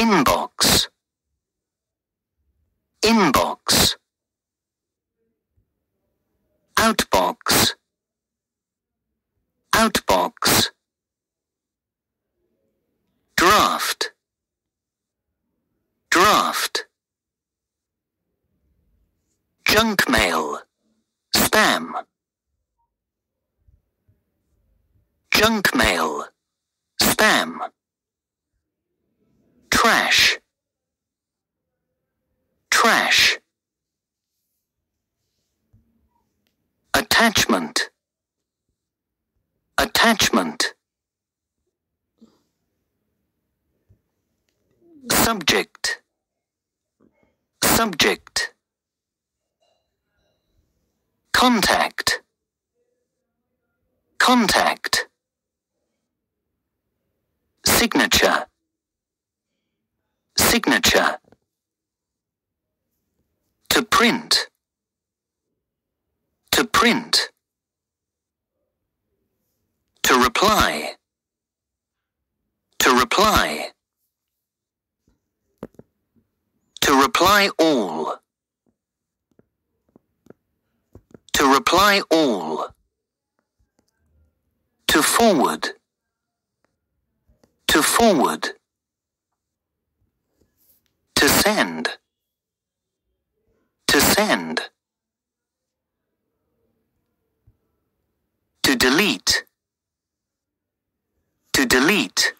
inbox inbox outbox outbox draft draft junk mail spam junk mail spam Trash. Trash. Attachment. Attachment. Subject. Subject. Contact. Contact. Signature signature. To print. To print. To reply. To reply. To reply all. To reply all. To forward. To forward send to send to delete to delete